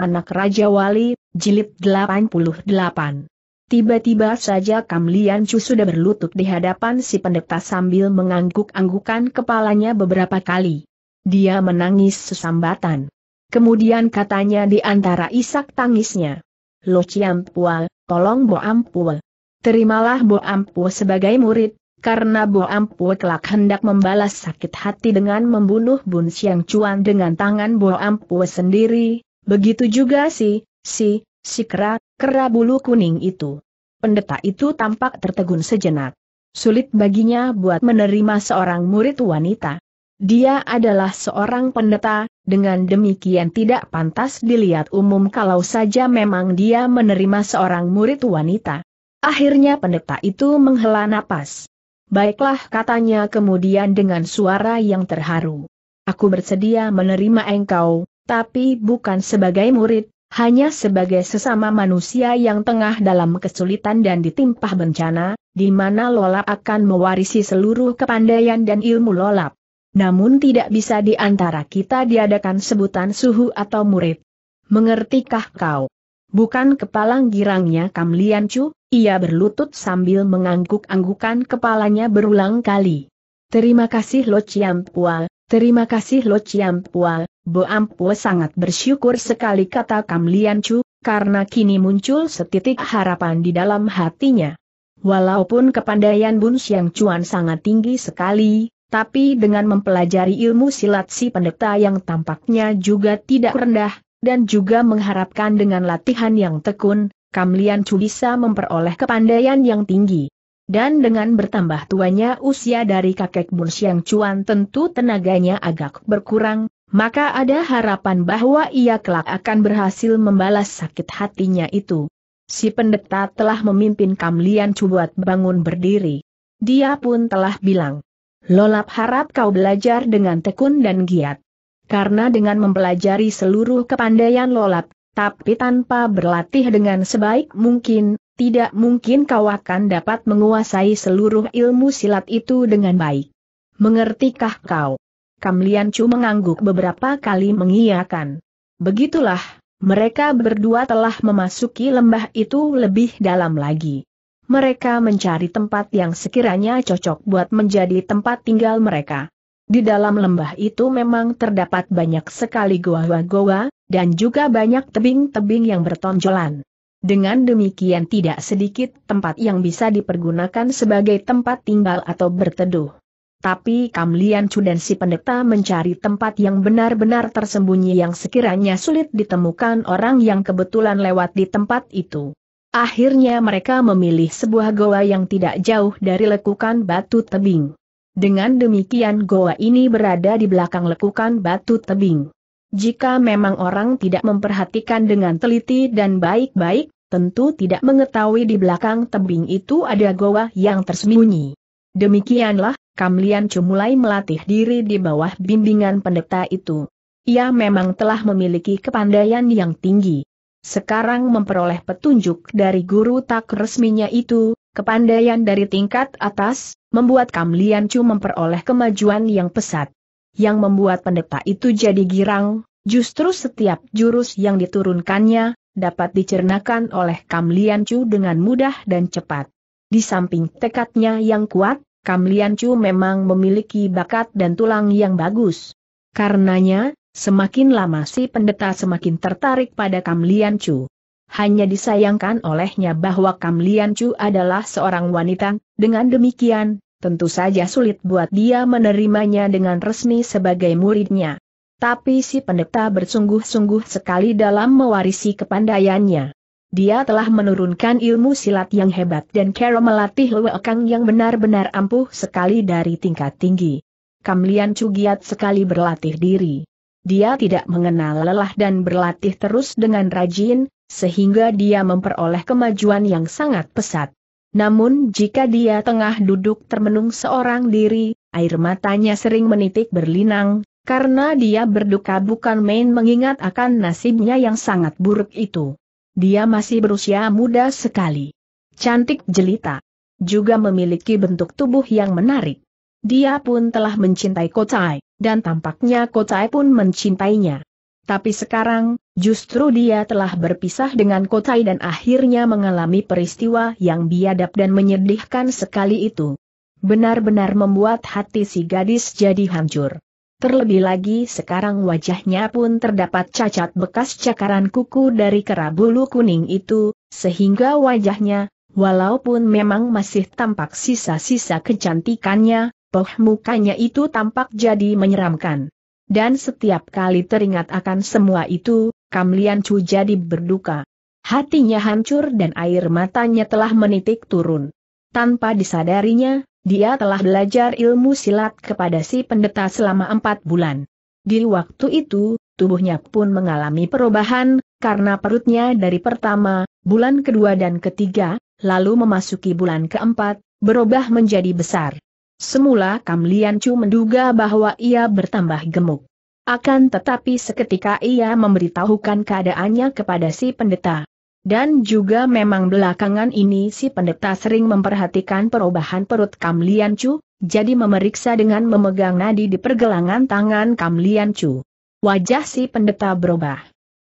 Anak Raja Wali, Jilid 88. Tiba-tiba saja Kam Lian Chu sudah berlutut di hadapan si pendeta sambil mengangguk-anggukan kepalanya beberapa kali. Dia menangis sesambatan. Kemudian katanya di antara isak tangisnya. Lo Chiam Pual, tolong Bo Ampul. Terimalah Bo Ampul sebagai murid, karena Bo Ampul kelak hendak membalas sakit hati dengan membunuh Bun Siang Chuan dengan tangan Bo Ampul sendiri, Begitu juga si, si, si kera, kera bulu kuning itu. Pendeta itu tampak tertegun sejenak. Sulit baginya buat menerima seorang murid wanita. Dia adalah seorang pendeta, dengan demikian tidak pantas dilihat umum kalau saja memang dia menerima seorang murid wanita. Akhirnya pendeta itu menghela napas. Baiklah katanya kemudian dengan suara yang terharu. Aku bersedia menerima engkau, tapi bukan sebagai murid, hanya sebagai sesama manusia yang tengah dalam kesulitan dan ditimpa bencana, di mana Lolap akan mewarisi seluruh kepandaian dan ilmu Lolap. Namun tidak bisa di antara kita diadakan sebutan suhu atau murid. Mengertikah kau? Bukan kepala girangnya Kamlian Chu, ia berlutut sambil mengangguk-anggukan kepalanya berulang kali. Terima kasih Lo Chiam Pua, terima kasih Lo Chiam Pua, Boampo sangat bersyukur sekali kata Kam Lian Chu, karena kini muncul setitik harapan di dalam hatinya. Walaupun kepandaian Bun Siang Chuan sangat tinggi sekali, tapi dengan mempelajari ilmu silat si pendeta yang tampaknya juga tidak rendah, dan juga mengharapkan dengan latihan yang tekun, Kam Lian Chu bisa memperoleh kepandaian yang tinggi. Dan dengan bertambah tuanya usia dari kakek Bun Siang Chuan tentu tenaganya agak berkurang, maka ada harapan bahwa ia kelak akan berhasil membalas sakit hatinya itu. Si pendeta telah memimpin Kamlian Cubuat bangun berdiri. Dia pun telah bilang, Lolap harap kau belajar dengan tekun dan giat. Karena dengan mempelajari seluruh kepandaian Lolap, tapi tanpa berlatih dengan sebaik mungkin, tidak mungkin kau akan dapat menguasai seluruh ilmu silat itu dengan baik. Mengertikah kau? Kam Lian Chu mengangguk beberapa kali mengiyakan. Begitulah, mereka berdua telah memasuki lembah itu lebih dalam lagi. Mereka mencari tempat yang sekiranya cocok buat menjadi tempat tinggal mereka. Di dalam lembah itu memang terdapat banyak sekali goa-goa, dan juga banyak tebing-tebing yang bertonjolan. Dengan demikian tidak sedikit tempat yang bisa dipergunakan sebagai tempat tinggal atau berteduh. Tapi Kamlian Chu dan si pendeta mencari tempat yang benar-benar tersembunyi yang sekiranya sulit ditemukan orang yang kebetulan lewat di tempat itu. Akhirnya mereka memilih sebuah goa yang tidak jauh dari lekukan batu tebing. Dengan demikian goa ini berada di belakang lekukan batu tebing. Jika memang orang tidak memperhatikan dengan teliti dan baik-baik, tentu tidak mengetahui di belakang tebing itu ada goa yang tersembunyi. Demikianlah Kam Lian Chu mulai melatih diri di bawah bimbingan pendeta itu. Ia memang telah memiliki kepandaian yang tinggi. Sekarang memperoleh petunjuk dari guru tak resminya itu, kepandaian dari tingkat atas, membuat Kam Lian Chu memperoleh kemajuan yang pesat. Yang membuat pendeta itu jadi girang, justru setiap jurus yang diturunkannya, dapat dicernakan oleh Kam Lian Chu dengan mudah dan cepat. Di samping tekadnya yang kuat, Kam Lian Chu memang memiliki bakat dan tulang yang bagus. Karenanya, semakin lama si pendeta semakin tertarik pada Kam Lian Chu. Hanya disayangkan olehnya bahwa Kam Lian Chu adalah seorang wanita, dengan demikian, tentu saja sulit buat dia menerimanya dengan resmi sebagai muridnya. Tapi si pendeta bersungguh-sungguh sekali dalam mewarisi kepandaiannya. Dia telah menurunkan ilmu silat yang hebat dan Kero melatih Lue yang benar-benar ampuh sekali dari tingkat tinggi. Kamlian cugiat sekali berlatih diri. Dia tidak mengenal lelah dan berlatih terus dengan rajin, sehingga dia memperoleh kemajuan yang sangat pesat. Namun jika dia tengah duduk termenung seorang diri, air matanya sering menitik berlinang, karena dia berduka bukan main mengingat akan nasibnya yang sangat buruk itu. Dia masih berusia muda sekali. Cantik jelita. Juga memiliki bentuk tubuh yang menarik. Dia pun telah mencintai Kocai, dan tampaknya Kocai pun mencintainya. Tapi sekarang, justru dia telah berpisah dengan Kocai dan akhirnya mengalami peristiwa yang biadab dan menyedihkan sekali itu. Benar-benar membuat hati si gadis jadi hancur. Terlebih lagi sekarang wajahnya pun terdapat cacat bekas cakaran kuku dari kerabulu kuning itu, sehingga wajahnya, walaupun memang masih tampak sisa-sisa kecantikannya, poh mukanya itu tampak jadi menyeramkan. Dan setiap kali teringat akan semua itu, Kamlian Chu jadi berduka. Hatinya hancur dan air matanya telah menitik turun. Tanpa disadarinya, dia telah belajar ilmu silat kepada si pendeta selama empat bulan. Di waktu itu, tubuhnya pun mengalami perubahan, karena perutnya dari pertama, bulan kedua dan ketiga, lalu memasuki bulan keempat, berubah menjadi besar. Semula Kam Lian Chu menduga bahwa ia bertambah gemuk. Akan tetapi seketika ia memberitahukan keadaannya kepada si pendeta, dan juga memang belakangan ini si pendeta sering memperhatikan perubahan perut Kam Lian Chu, jadi memeriksa dengan memegang nadi di pergelangan tangan Kam Lian Chu. Wajah si pendeta berubah.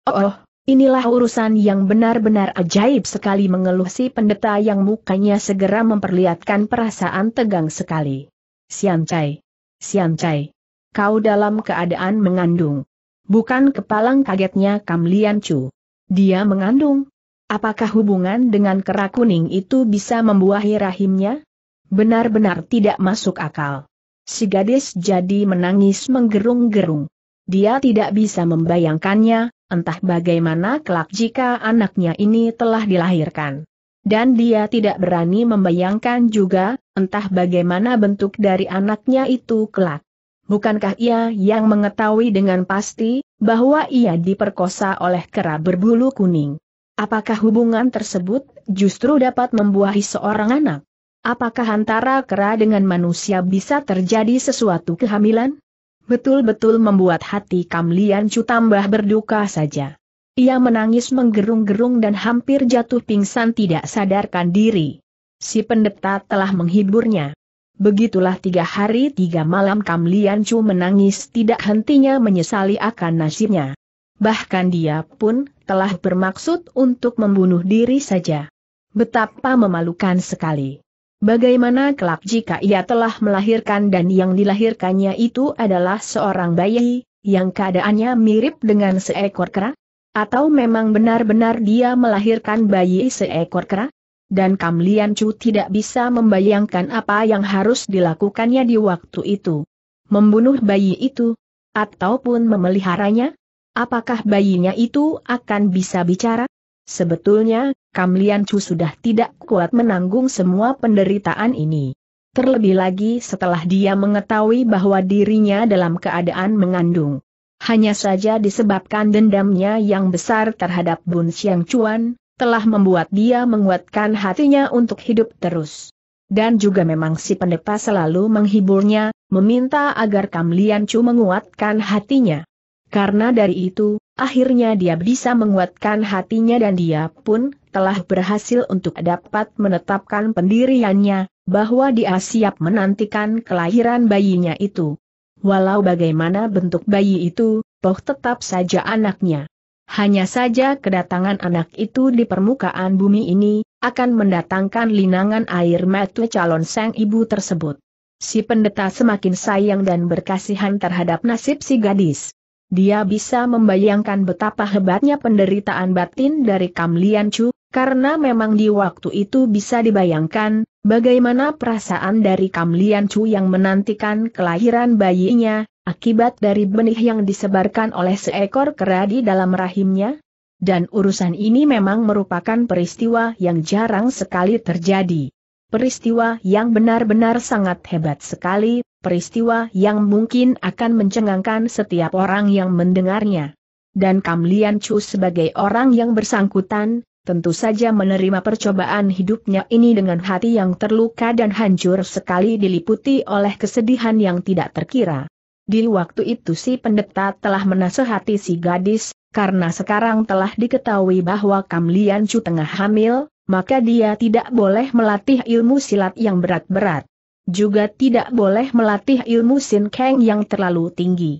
Oh, oh inilah urusan yang benar-benar ajaib sekali mengeluh si pendeta yang mukanya segera memperlihatkan perasaan tegang sekali. Sian Chai. Sian Chai. Kau dalam keadaan mengandung. Bukan kepalang kagetnya Kam Lian Chu. Dia mengandung. Apakah hubungan dengan kera kuning itu bisa membuahi rahimnya? Benar-benar tidak masuk akal. Si gadis jadi menangis menggerung-gerung. Dia tidak bisa membayangkannya, entah bagaimana kelak jika anaknya ini telah dilahirkan. Dan dia tidak berani membayangkan juga, entah bagaimana bentuk dari anaknya itu kelak. Bukankah ia yang mengetahui dengan pasti, bahwa ia diperkosa oleh kera berbulu kuning? Apakah hubungan tersebut justru dapat membuahi seorang anak? Apakah antara kera dengan manusia bisa terjadi sesuatu kehamilan? Betul-betul membuat hati Kamlian Chu tambah berduka saja. Ia menangis menggerung-gerung dan hampir jatuh pingsan tidak sadarkan diri. Si pendeta telah menghiburnya. Begitulah tiga hari tiga malam Kamlian Chu menangis tidak hentinya menyesali akan nasibnya bahkan dia pun telah bermaksud untuk membunuh diri saja. Betapa memalukan sekali. Bagaimana kelak jika ia telah melahirkan dan yang dilahirkannya itu adalah seorang bayi, yang keadaannya mirip dengan seekor kera? Atau memang benar-benar dia melahirkan bayi seekor kera? Dan Kam Lian Chu tidak bisa membayangkan apa yang harus dilakukannya di waktu itu. Membunuh bayi itu? Ataupun memeliharanya? Apakah bayinya itu akan bisa bicara? Sebetulnya, Kam Lian Chu sudah tidak kuat menanggung semua penderitaan ini. Terlebih lagi setelah dia mengetahui bahwa dirinya dalam keadaan mengandung. Hanya saja disebabkan dendamnya yang besar terhadap Bun Xiang Chuan, telah membuat dia menguatkan hatinya untuk hidup terus. Dan juga memang si pendeta selalu menghiburnya, meminta agar Kam Lian Chu menguatkan hatinya. Karena dari itu, akhirnya dia bisa menguatkan hatinya dan dia pun telah berhasil untuk dapat menetapkan pendiriannya, bahwa dia siap menantikan kelahiran bayinya itu. Walau bagaimana bentuk bayi itu, toh tetap saja anaknya. Hanya saja kedatangan anak itu di permukaan bumi ini, akan mendatangkan linangan air mata calon sang ibu tersebut. Si pendeta semakin sayang dan berkasihan terhadap nasib si gadis. Dia bisa membayangkan betapa hebatnya penderitaan batin dari Kam Lian Chu, karena memang di waktu itu bisa dibayangkan, bagaimana perasaan dari Kam Lian Chu yang menantikan kelahiran bayinya, akibat dari benih yang disebarkan oleh seekor kera di dalam rahimnya. Dan urusan ini memang merupakan peristiwa yang jarang sekali terjadi peristiwa yang benar-benar sangat hebat sekali, peristiwa yang mungkin akan mencengangkan setiap orang yang mendengarnya. Dan Kam Lian Chu sebagai orang yang bersangkutan, tentu saja menerima percobaan hidupnya ini dengan hati yang terluka dan hancur sekali diliputi oleh kesedihan yang tidak terkira. Di waktu itu si pendeta telah menasehati si gadis, karena sekarang telah diketahui bahwa Kam Lian Chu tengah hamil, maka dia tidak boleh melatih ilmu silat yang berat-berat. Juga tidak boleh melatih ilmu Sin sinkang yang terlalu tinggi.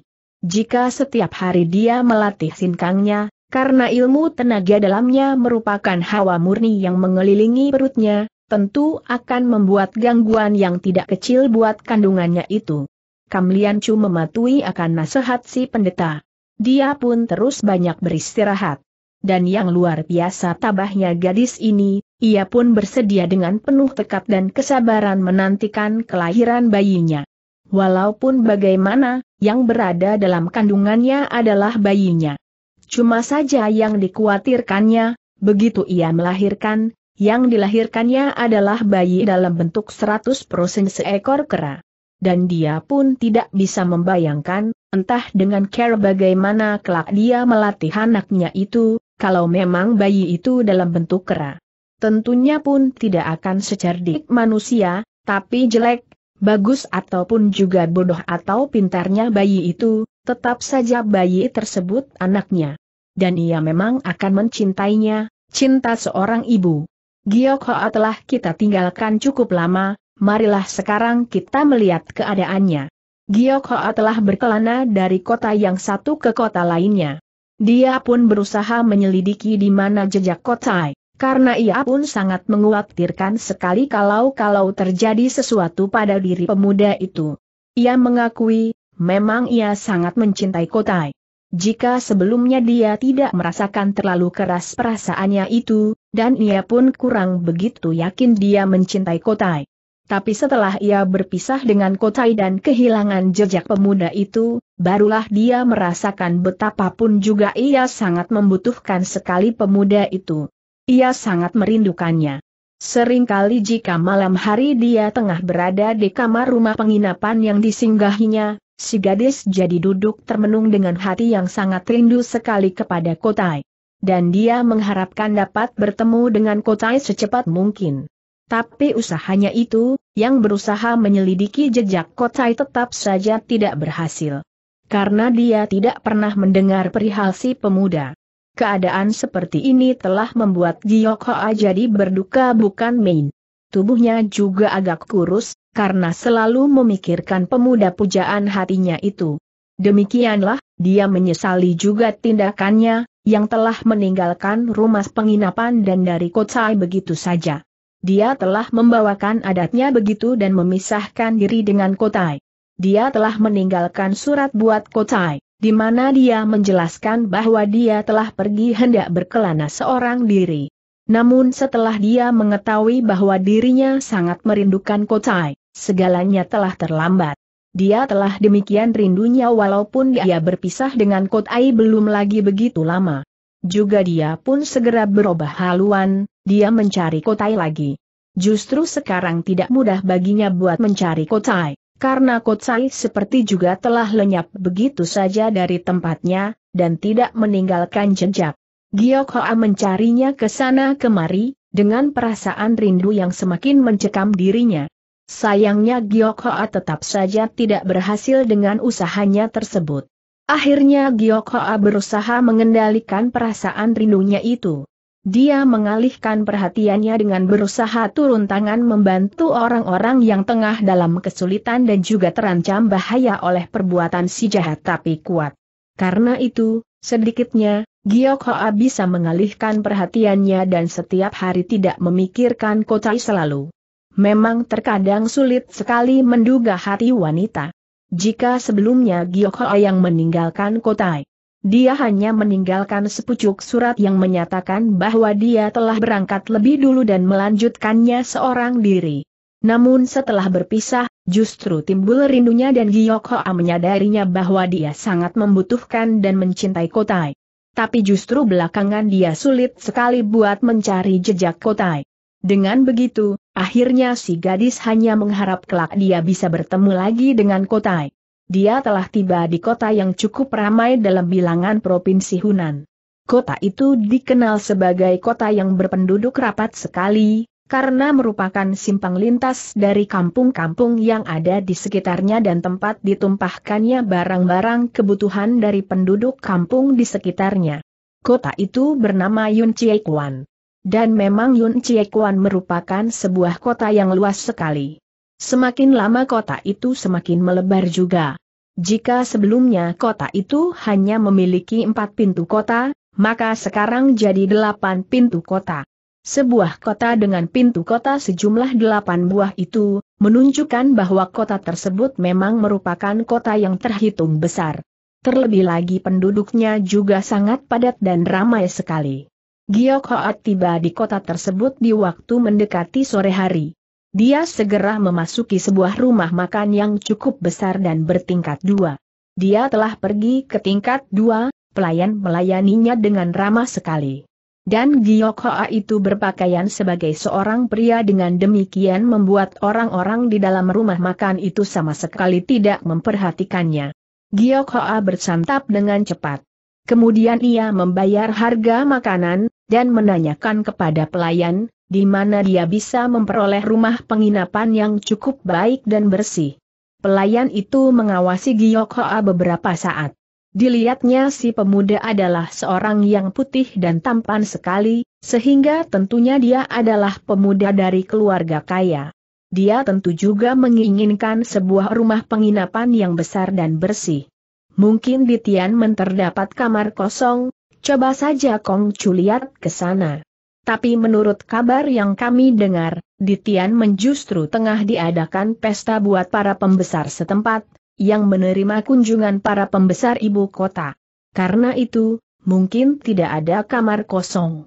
Jika setiap hari dia melatih sinkangnya, karena ilmu tenaga dalamnya merupakan hawa murni yang mengelilingi perutnya, tentu akan membuat gangguan yang tidak kecil buat kandungannya itu. Lian Chu mematuhi akan nasihat si pendeta. Dia pun terus banyak beristirahat dan yang luar biasa tabahnya gadis ini, ia pun bersedia dengan penuh tekad dan kesabaran menantikan kelahiran bayinya. Walaupun bagaimana, yang berada dalam kandungannya adalah bayinya. Cuma saja yang dikhawatirkannya, begitu ia melahirkan, yang dilahirkannya adalah bayi dalam bentuk 100% seekor kera. Dan dia pun tidak bisa membayangkan, entah dengan care bagaimana kelak dia melatih anaknya itu, kalau memang bayi itu dalam bentuk kera. Tentunya pun tidak akan secerdik manusia, tapi jelek, bagus ataupun juga bodoh atau pintarnya bayi itu, tetap saja bayi tersebut anaknya. Dan ia memang akan mencintainya, cinta seorang ibu. Giokhoa telah kita tinggalkan cukup lama, marilah sekarang kita melihat keadaannya. Giokhoa telah berkelana dari kota yang satu ke kota lainnya. Dia pun berusaha menyelidiki di mana jejak Kotai, karena ia pun sangat menguatirkan sekali kalau-kalau terjadi sesuatu pada diri pemuda itu. Ia mengakui, memang ia sangat mencintai Kotai. Jika sebelumnya dia tidak merasakan terlalu keras perasaannya itu, dan ia pun kurang begitu yakin dia mencintai Kotai. Tapi setelah ia berpisah dengan Kotai dan kehilangan jejak pemuda itu, barulah dia merasakan betapapun juga ia sangat membutuhkan sekali pemuda itu. Ia sangat merindukannya. Seringkali jika malam hari dia tengah berada di kamar rumah penginapan yang disinggahinya, si gadis jadi duduk termenung dengan hati yang sangat rindu sekali kepada Kotai. Dan dia mengharapkan dapat bertemu dengan Kotai secepat mungkin. Tapi usahanya itu, yang berusaha menyelidiki jejak Kotai tetap saja tidak berhasil. Karena dia tidak pernah mendengar perihal si pemuda. Keadaan seperti ini telah membuat Giyokhoa jadi berduka bukan main. Tubuhnya juga agak kurus, karena selalu memikirkan pemuda pujaan hatinya itu. Demikianlah, dia menyesali juga tindakannya, yang telah meninggalkan rumah penginapan dan dari kotai begitu saja. Dia telah membawakan adatnya begitu dan memisahkan diri dengan Kotai. Dia telah meninggalkan surat buat Kotai, di mana dia menjelaskan bahwa dia telah pergi hendak berkelana seorang diri. Namun setelah dia mengetahui bahwa dirinya sangat merindukan Kotai, segalanya telah terlambat. Dia telah demikian rindunya walaupun dia berpisah dengan Kotai belum lagi begitu lama. Juga dia pun segera berubah haluan, dia mencari Kotai lagi. Justru sekarang tidak mudah baginya buat mencari Kotai, karena Kotai seperti juga telah lenyap begitu saja dari tempatnya, dan tidak meninggalkan jejak. Giok Hoa mencarinya ke sana kemari, dengan perasaan rindu yang semakin mencekam dirinya. Sayangnya Giok Hoa tetap saja tidak berhasil dengan usahanya tersebut. Akhirnya Giok Hoa berusaha mengendalikan perasaan rindunya itu. Dia mengalihkan perhatiannya dengan berusaha turun tangan membantu orang-orang yang tengah dalam kesulitan dan juga terancam bahaya oleh perbuatan si jahat tapi kuat. Karena itu, sedikitnya, Giyok Hoa bisa mengalihkan perhatiannya dan setiap hari tidak memikirkan Kotai selalu. Memang terkadang sulit sekali menduga hati wanita. Jika sebelumnya Giyok Hoa yang meninggalkan Kotai dia hanya meninggalkan sepucuk surat yang menyatakan bahwa dia telah berangkat lebih dulu dan melanjutkannya seorang diri. Namun setelah berpisah, justru timbul rindunya dan Giyok Hoa menyadarinya bahwa dia sangat membutuhkan dan mencintai Kotai. Tapi justru belakangan dia sulit sekali buat mencari jejak Kotai. Dengan begitu, akhirnya si gadis hanya mengharap kelak dia bisa bertemu lagi dengan Kotai. Dia telah tiba di kota yang cukup ramai dalam bilangan Provinsi Hunan. Kota itu dikenal sebagai kota yang berpenduduk rapat sekali, karena merupakan simpang lintas dari kampung-kampung yang ada di sekitarnya dan tempat ditumpahkannya barang-barang kebutuhan dari penduduk kampung di sekitarnya. Kota itu bernama Yun Chiekuan. Dan memang Yun Chiekuan merupakan sebuah kota yang luas sekali. Semakin lama kota itu semakin melebar juga. Jika sebelumnya kota itu hanya memiliki empat pintu kota, maka sekarang jadi delapan pintu kota. Sebuah kota dengan pintu kota sejumlah delapan buah itu, menunjukkan bahwa kota tersebut memang merupakan kota yang terhitung besar. Terlebih lagi penduduknya juga sangat padat dan ramai sekali. Giyok Hoat tiba di kota tersebut di waktu mendekati sore hari. Dia segera memasuki sebuah rumah makan yang cukup besar dan bertingkat dua. Dia telah pergi ke tingkat dua, pelayan melayaninya dengan ramah sekali. Dan Giyok Hoa itu berpakaian sebagai seorang pria dengan demikian membuat orang-orang di dalam rumah makan itu sama sekali tidak memperhatikannya. Giyok Hoa bersantap dengan cepat. Kemudian ia membayar harga makanan, dan menanyakan kepada pelayan, di mana dia bisa memperoleh rumah penginapan yang cukup baik dan bersih. Pelayan itu mengawasi Giyok Hoa beberapa saat. Dilihatnya si pemuda adalah seorang yang putih dan tampan sekali, sehingga tentunya dia adalah pemuda dari keluarga kaya. Dia tentu juga menginginkan sebuah rumah penginapan yang besar dan bersih. Mungkin di Tianmen terdapat kamar kosong, coba saja Kong Chu lihat ke sana tapi menurut kabar yang kami dengar, di Tianmen justru tengah diadakan pesta buat para pembesar setempat, yang menerima kunjungan para pembesar ibu kota. Karena itu, mungkin tidak ada kamar kosong.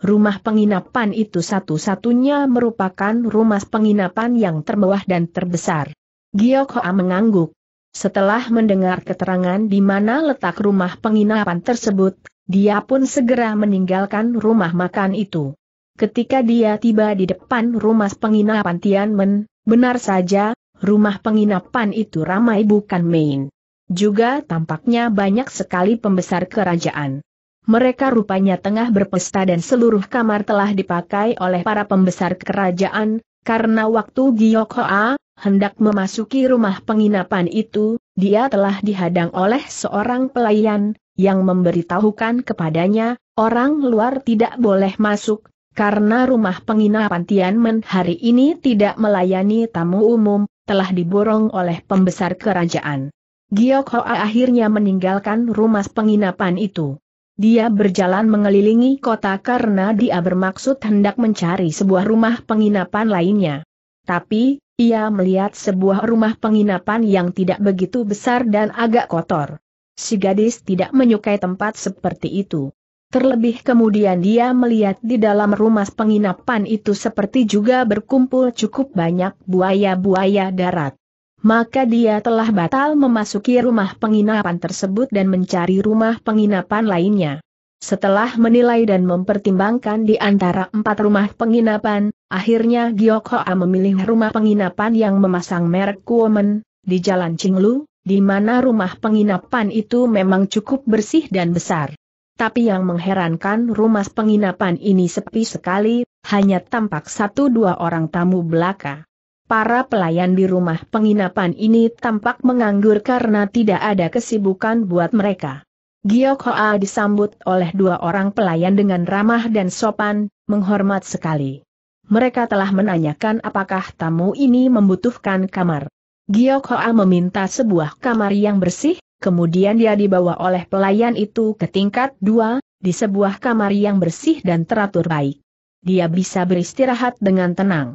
Rumah penginapan itu satu-satunya merupakan rumah penginapan yang termewah dan terbesar. Giok Hoa mengangguk. Setelah mendengar keterangan di mana letak rumah penginapan tersebut, dia pun segera meninggalkan rumah makan itu. Ketika dia tiba di depan rumah penginapan Tianmen, benar saja, rumah penginapan itu ramai bukan main. Juga tampaknya banyak sekali pembesar kerajaan. Mereka rupanya tengah berpesta dan seluruh kamar telah dipakai oleh para pembesar kerajaan, karena waktu Giyokhoa, hendak memasuki rumah penginapan itu, dia telah dihadang oleh seorang pelayan, yang memberitahukan kepadanya, orang luar tidak boleh masuk, karena rumah penginapan Tianmen hari ini tidak melayani tamu umum, telah diborong oleh pembesar kerajaan. Giok Hoa akhirnya meninggalkan rumah penginapan itu. Dia berjalan mengelilingi kota karena dia bermaksud hendak mencari sebuah rumah penginapan lainnya. Tapi, ia melihat sebuah rumah penginapan yang tidak begitu besar dan agak kotor. Si gadis tidak menyukai tempat seperti itu. Terlebih kemudian dia melihat di dalam rumah penginapan itu seperti juga berkumpul cukup banyak buaya-buaya darat. Maka dia telah batal memasuki rumah penginapan tersebut dan mencari rumah penginapan lainnya. Setelah menilai dan mempertimbangkan di antara empat rumah penginapan, Akhirnya Giok Hoa memilih rumah penginapan yang memasang merek Kuomen, di Jalan Cinglu, di mana rumah penginapan itu memang cukup bersih dan besar. Tapi yang mengherankan rumah penginapan ini sepi sekali, hanya tampak satu dua orang tamu belaka. Para pelayan di rumah penginapan ini tampak menganggur karena tidak ada kesibukan buat mereka. Giok Hoa disambut oleh dua orang pelayan dengan ramah dan sopan, menghormat sekali mereka telah menanyakan apakah tamu ini membutuhkan kamar. Giok Hoa meminta sebuah kamar yang bersih, kemudian dia dibawa oleh pelayan itu ke tingkat dua, di sebuah kamar yang bersih dan teratur baik. Dia bisa beristirahat dengan tenang.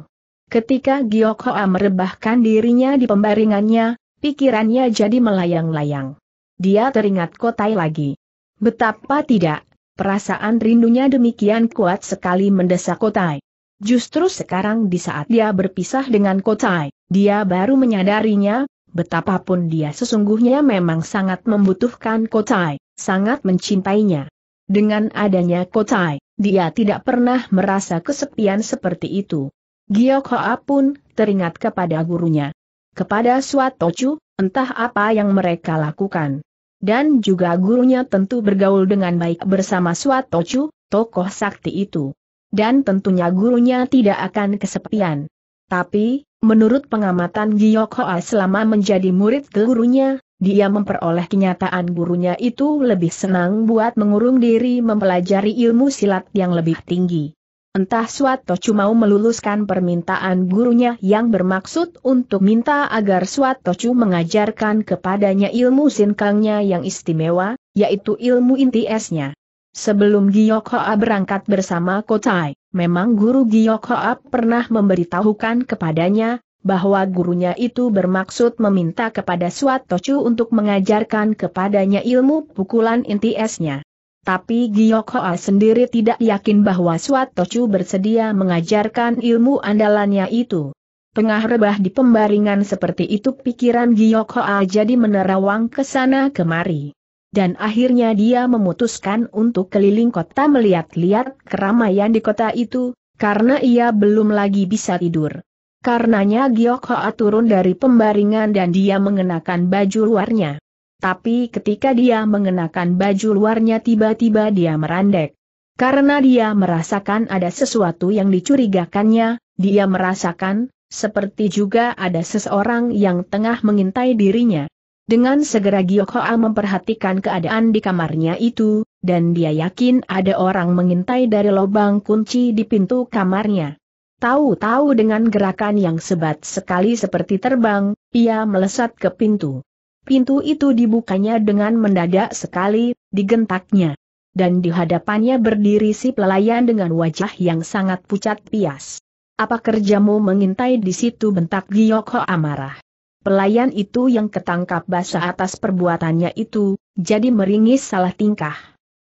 Ketika Giok Hoa merebahkan dirinya di pembaringannya, pikirannya jadi melayang-layang. Dia teringat kotai lagi. Betapa tidak, perasaan rindunya demikian kuat sekali mendesak kotai. Justru sekarang di saat dia berpisah dengan Kotai, dia baru menyadarinya, betapapun dia sesungguhnya memang sangat membutuhkan Kotai, sangat mencintainya. Dengan adanya Kotai, dia tidak pernah merasa kesepian seperti itu. Giyok Hoa pun teringat kepada gurunya. Kepada Suatochu, entah apa yang mereka lakukan. Dan juga gurunya tentu bergaul dengan baik bersama Suatochu, tokoh sakti itu dan tentunya gurunya tidak akan kesepian. Tapi, menurut pengamatan Giyok Hoa selama menjadi murid gurunya, dia memperoleh kenyataan gurunya itu lebih senang buat mengurung diri mempelajari ilmu silat yang lebih tinggi. Entah Suat cuma mau meluluskan permintaan gurunya yang bermaksud untuk minta agar Suat Chu mengajarkan kepadanya ilmu sinkangnya yang istimewa, yaitu ilmu inti esnya. Sebelum Giyokhoa berangkat bersama Kotai, memang guru Giyokhoa pernah memberitahukan kepadanya, bahwa gurunya itu bermaksud meminta kepada Suatochu untuk mengajarkan kepadanya ilmu pukulan inti esnya. Tapi Giyokhoa sendiri tidak yakin bahwa Suatochu bersedia mengajarkan ilmu andalannya itu. Tengah rebah di pembaringan seperti itu pikiran Giyokhoa jadi menerawang ke sana kemari dan akhirnya dia memutuskan untuk keliling kota melihat-lihat keramaian di kota itu, karena ia belum lagi bisa tidur. Karenanya Giok Hoa turun dari pembaringan dan dia mengenakan baju luarnya. Tapi ketika dia mengenakan baju luarnya tiba-tiba dia merandek. Karena dia merasakan ada sesuatu yang dicurigakannya, dia merasakan, seperti juga ada seseorang yang tengah mengintai dirinya. Dengan segera Giyokhoa memperhatikan keadaan di kamarnya itu, dan dia yakin ada orang mengintai dari lubang kunci di pintu kamarnya. Tahu-tahu dengan gerakan yang sebat sekali seperti terbang, ia melesat ke pintu. Pintu itu dibukanya dengan mendadak sekali, digentaknya. Dan di hadapannya berdiri si pelayan dengan wajah yang sangat pucat pias. Apa kerjamu mengintai di situ bentak Giyokho marah. Pelayan itu yang ketangkap basah atas perbuatannya itu, jadi meringis salah tingkah.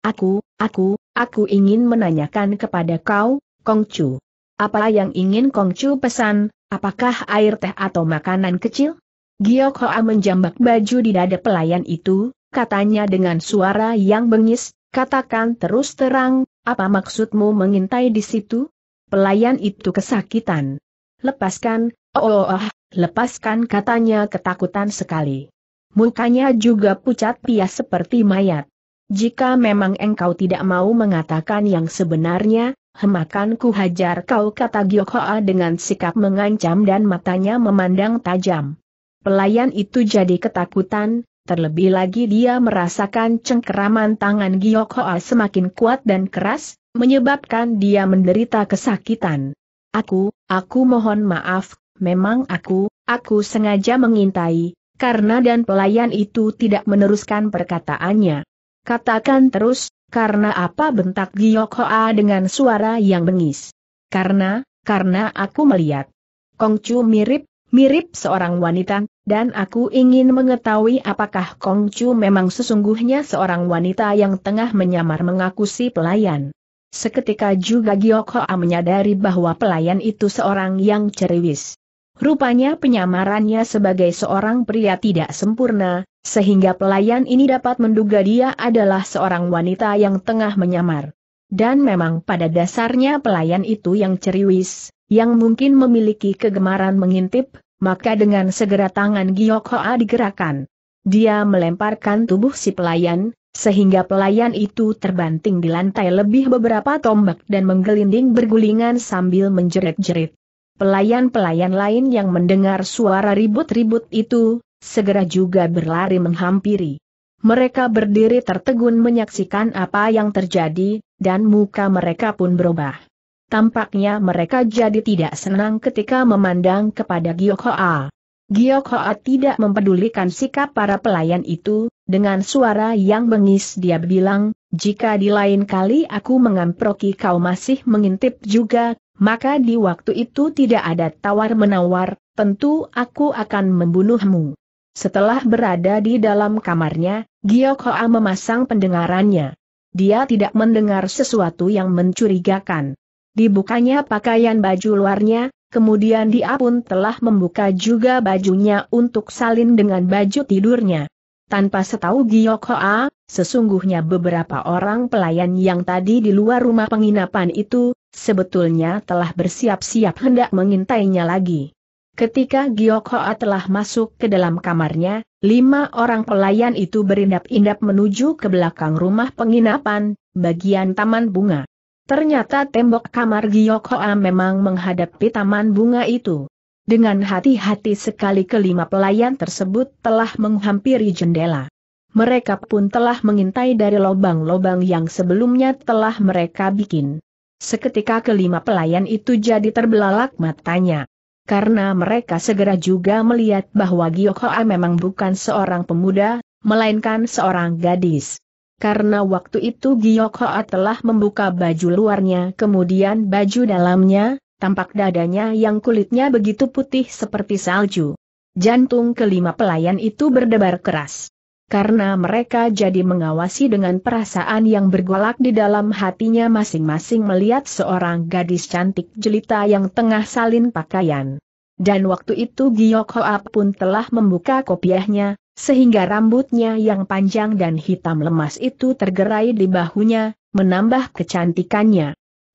Aku, aku, aku ingin menanyakan kepada kau, Kongcu. Apa yang ingin Kongcu pesan, apakah air teh atau makanan kecil? Giyok Hoa menjambak baju di dada pelayan itu, katanya dengan suara yang bengis, katakan terus terang, apa maksudmu mengintai di situ? Pelayan itu kesakitan. Lepaskan, oh, oh, oh Lepaskan katanya ketakutan sekali. Mukanya juga pucat pias seperti mayat. Jika memang engkau tidak mau mengatakan yang sebenarnya, hemakan ku hajar kau kata Gyokhoa dengan sikap mengancam dan matanya memandang tajam. Pelayan itu jadi ketakutan, terlebih lagi dia merasakan cengkeraman tangan Gyokhoa semakin kuat dan keras, menyebabkan dia menderita kesakitan. Aku, aku mohon maaf, memang aku, aku sengaja mengintai, karena dan pelayan itu tidak meneruskan perkataannya. Katakan terus, karena apa bentak Giyok Hoa dengan suara yang bengis. Karena, karena aku melihat. Kongcu mirip, mirip seorang wanita, dan aku ingin mengetahui apakah Kongcu memang sesungguhnya seorang wanita yang tengah menyamar mengaku si pelayan. Seketika juga Giyok Hoa menyadari bahwa pelayan itu seorang yang ceriwis. Rupanya penyamarannya sebagai seorang pria tidak sempurna, sehingga pelayan ini dapat menduga dia adalah seorang wanita yang tengah menyamar. Dan memang pada dasarnya pelayan itu yang ceriwis, yang mungkin memiliki kegemaran mengintip, maka dengan segera tangan Giyok Hoa digerakkan. Dia melemparkan tubuh si pelayan, sehingga pelayan itu terbanting di lantai lebih beberapa tombak dan menggelinding bergulingan sambil menjerit-jerit. Pelayan-pelayan lain yang mendengar suara ribut-ribut itu, segera juga berlari menghampiri. Mereka berdiri tertegun menyaksikan apa yang terjadi, dan muka mereka pun berubah. Tampaknya mereka jadi tidak senang ketika memandang kepada Gyokoa. Gyokoa tidak mempedulikan sikap para pelayan itu, dengan suara yang bengis dia bilang, jika di lain kali aku mengamproki kau masih mengintip juga, maka di waktu itu tidak ada tawar-menawar, tentu aku akan membunuhmu. Setelah berada di dalam kamarnya, Giyokoa memasang pendengarannya. Dia tidak mendengar sesuatu yang mencurigakan. Dibukanya pakaian baju luarnya, kemudian dia pun telah membuka juga bajunya untuk salin dengan baju tidurnya. Tanpa setahu Giyokoa, sesungguhnya beberapa orang pelayan yang tadi di luar rumah penginapan itu, sebetulnya telah bersiap-siap hendak mengintainya lagi. Ketika Giok Hoa telah masuk ke dalam kamarnya, lima orang pelayan itu berindap-indap menuju ke belakang rumah penginapan, bagian taman bunga. Ternyata tembok kamar Giok Hoa memang menghadapi taman bunga itu. Dengan hati-hati sekali kelima pelayan tersebut telah menghampiri jendela. Mereka pun telah mengintai dari lubang-lubang yang sebelumnya telah mereka bikin. Seketika kelima pelayan itu jadi terbelalak matanya. Karena mereka segera juga melihat bahwa a memang bukan seorang pemuda, melainkan seorang gadis. Karena waktu itu a telah membuka baju luarnya kemudian baju dalamnya, tampak dadanya yang kulitnya begitu putih seperti salju. Jantung kelima pelayan itu berdebar keras karena mereka jadi mengawasi dengan perasaan yang bergolak di dalam hatinya masing-masing melihat seorang gadis cantik jelita yang tengah salin pakaian. Dan waktu itu Giyok Hoa pun telah membuka kopiahnya, sehingga rambutnya yang panjang dan hitam lemas itu tergerai di bahunya, menambah kecantikannya.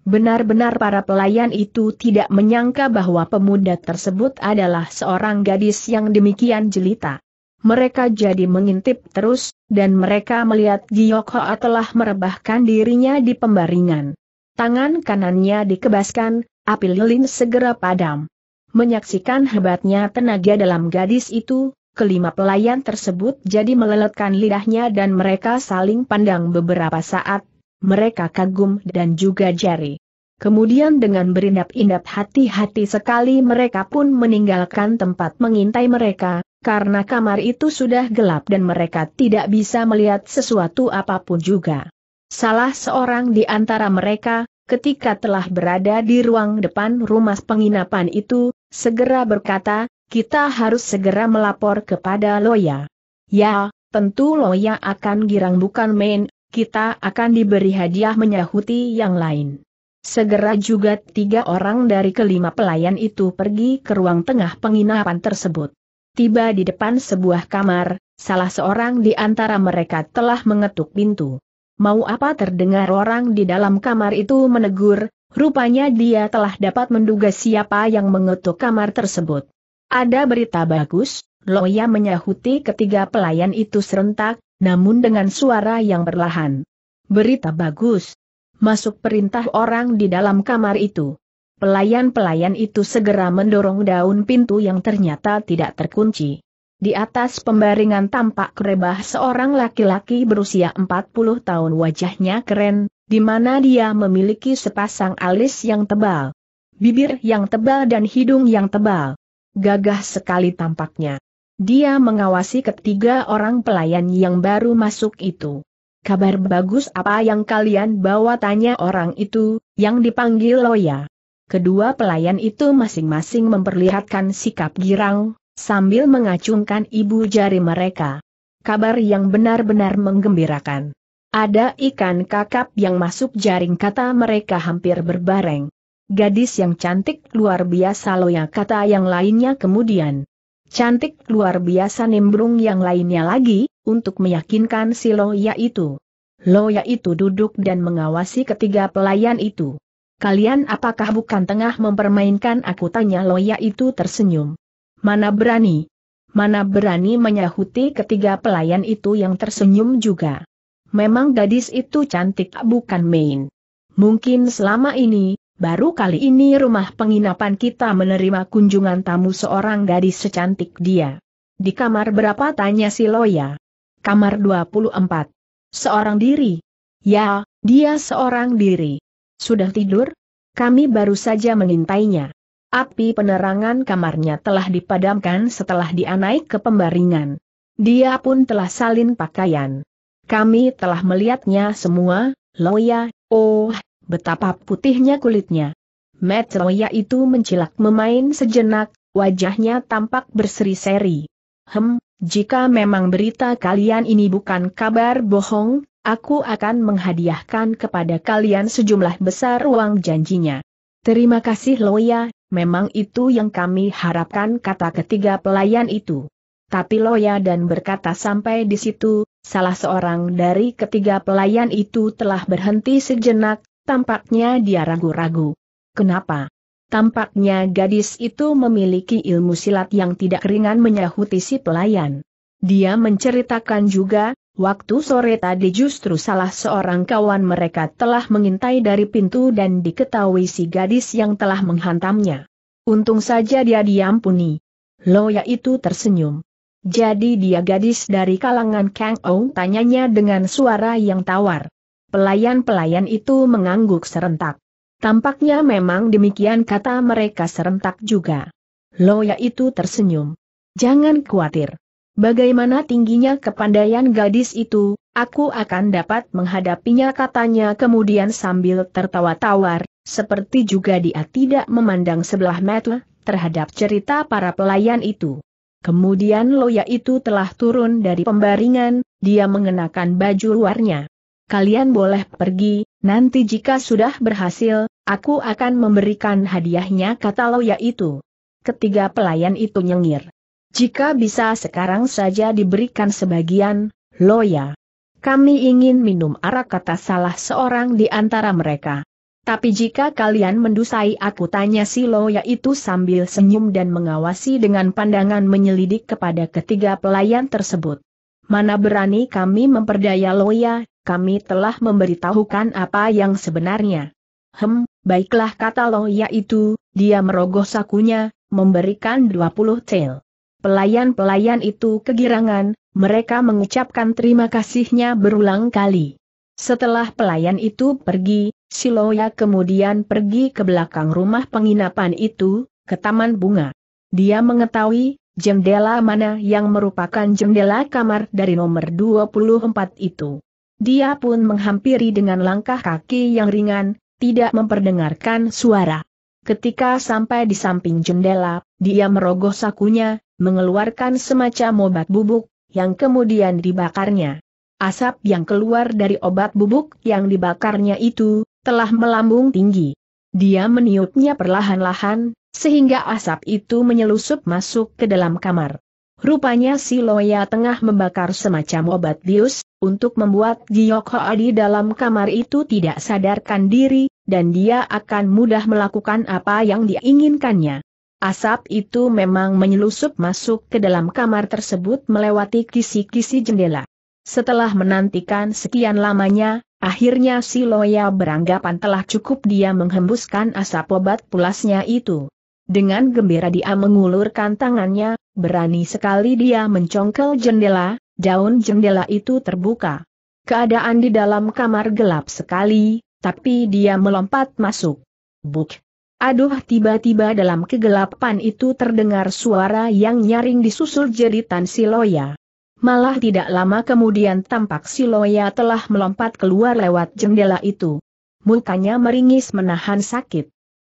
Benar-benar para pelayan itu tidak menyangka bahwa pemuda tersebut adalah seorang gadis yang demikian jelita mereka jadi mengintip terus, dan mereka melihat Giok Hoa telah merebahkan dirinya di pembaringan. Tangan kanannya dikebaskan, api lilin segera padam. Menyaksikan hebatnya tenaga dalam gadis itu, kelima pelayan tersebut jadi meleletkan lidahnya dan mereka saling pandang beberapa saat, mereka kagum dan juga jari. Kemudian dengan berindap-indap hati-hati sekali mereka pun meninggalkan tempat mengintai mereka, karena kamar itu sudah gelap dan mereka tidak bisa melihat sesuatu apapun juga. Salah seorang di antara mereka, ketika telah berada di ruang depan rumah penginapan itu, segera berkata, kita harus segera melapor kepada Loya. Ya, tentu Loya akan girang bukan main, kita akan diberi hadiah menyahuti yang lain. Segera juga tiga orang dari kelima pelayan itu pergi ke ruang tengah penginapan tersebut. Tiba di depan sebuah kamar, salah seorang di antara mereka telah mengetuk pintu. Mau apa terdengar orang di dalam kamar itu menegur, rupanya dia telah dapat menduga siapa yang mengetuk kamar tersebut. Ada berita bagus, Loya menyahuti ketiga pelayan itu serentak, namun dengan suara yang perlahan. Berita bagus, masuk perintah orang di dalam kamar itu. Pelayan-pelayan itu segera mendorong daun pintu yang ternyata tidak terkunci. Di atas pembaringan tampak kerebah seorang laki-laki berusia 40 tahun wajahnya keren, di mana dia memiliki sepasang alis yang tebal, bibir yang tebal dan hidung yang tebal. Gagah sekali tampaknya. Dia mengawasi ketiga orang pelayan yang baru masuk itu. Kabar bagus apa yang kalian bawa tanya orang itu, yang dipanggil Loya. Kedua pelayan itu masing-masing memperlihatkan sikap girang, sambil mengacungkan ibu jari mereka. Kabar yang benar-benar menggembirakan. Ada ikan kakap yang masuk jaring kata mereka hampir berbareng. Gadis yang cantik luar biasa loya kata yang lainnya kemudian. Cantik luar biasa nimbrung yang lainnya lagi, untuk meyakinkan si Loya itu. Loya itu duduk dan mengawasi ketiga pelayan itu. Kalian apakah bukan tengah mempermainkan aku tanya Loya itu tersenyum. Mana berani? Mana berani menyahuti ketiga pelayan itu yang tersenyum juga. Memang gadis itu cantik bukan main. Mungkin selama ini, Baru kali ini rumah penginapan kita menerima kunjungan tamu seorang gadis secantik dia. Di kamar berapa tanya si Loya? Kamar 24. Seorang diri? Ya, dia seorang diri. Sudah tidur? Kami baru saja mengintainya. Api penerangan kamarnya telah dipadamkan setelah dia naik ke pembaringan. Dia pun telah salin pakaian. Kami telah melihatnya semua, Loya, oh, betapa putihnya kulitnya. Metroya itu mencilak memain sejenak, wajahnya tampak berseri-seri. Hem, jika memang berita kalian ini bukan kabar bohong, aku akan menghadiahkan kepada kalian sejumlah besar uang janjinya. Terima kasih Loya, memang itu yang kami harapkan kata ketiga pelayan itu. Tapi Loya dan berkata sampai di situ, salah seorang dari ketiga pelayan itu telah berhenti sejenak, Tampaknya dia ragu-ragu. Kenapa? Tampaknya gadis itu memiliki ilmu silat yang tidak ringan menyahuti si pelayan. Dia menceritakan juga, waktu sore tadi justru salah seorang kawan mereka telah mengintai dari pintu dan diketahui si gadis yang telah menghantamnya. Untung saja dia diampuni. Loya itu tersenyum. Jadi dia gadis dari kalangan Kang Ong tanyanya dengan suara yang tawar. Pelayan-pelayan itu mengangguk serentak. Tampaknya memang demikian kata mereka serentak juga. Loya itu tersenyum. Jangan khawatir. Bagaimana tingginya kepandaian gadis itu, aku akan dapat menghadapinya katanya kemudian sambil tertawa tawar, seperti juga dia tidak memandang sebelah mata terhadap cerita para pelayan itu. Kemudian Loya itu telah turun dari pembaringan, dia mengenakan baju luarnya kalian boleh pergi, nanti jika sudah berhasil, aku akan memberikan hadiahnya kata Loya itu. Ketiga pelayan itu nyengir. Jika bisa sekarang saja diberikan sebagian, Loya. Kami ingin minum arak kata salah seorang di antara mereka. Tapi jika kalian mendusai aku tanya si Loya itu sambil senyum dan mengawasi dengan pandangan menyelidik kepada ketiga pelayan tersebut. Mana berani kami memperdaya Loya, kami telah memberitahukan apa yang sebenarnya. Hem, baiklah kata lo yaitu, dia merogoh sakunya, memberikan 20 tel. Pelayan-pelayan itu kegirangan, mereka mengucapkan terima kasihnya berulang kali. Setelah pelayan itu pergi, Siloya kemudian pergi ke belakang rumah penginapan itu, ke taman bunga. Dia mengetahui, jendela mana yang merupakan jendela kamar dari nomor 24 itu. Dia pun menghampiri dengan langkah kaki yang ringan, tidak memperdengarkan suara. Ketika sampai di samping jendela, dia merogoh sakunya, mengeluarkan semacam obat bubuk, yang kemudian dibakarnya. Asap yang keluar dari obat bubuk yang dibakarnya itu, telah melambung tinggi. Dia meniupnya perlahan-lahan, sehingga asap itu menyelusup masuk ke dalam kamar. Rupanya si Loya tengah membakar semacam obat bius, untuk membuat Giok Hoa di dalam kamar itu tidak sadarkan diri, dan dia akan mudah melakukan apa yang diinginkannya. Asap itu memang menyelusup masuk ke dalam kamar tersebut melewati kisi-kisi jendela. Setelah menantikan sekian lamanya, akhirnya si Loya beranggapan telah cukup dia menghembuskan asap obat pulasnya itu. Dengan gembira dia mengulurkan tangannya, berani sekali dia mencongkel jendela, daun jendela itu terbuka. Keadaan di dalam kamar gelap sekali, tapi dia melompat masuk. Buk! Aduh tiba-tiba dalam kegelapan itu terdengar suara yang nyaring disusul jeritan Siloya. Malah tidak lama kemudian tampak Siloya telah melompat keluar lewat jendela itu. Mukanya meringis menahan sakit.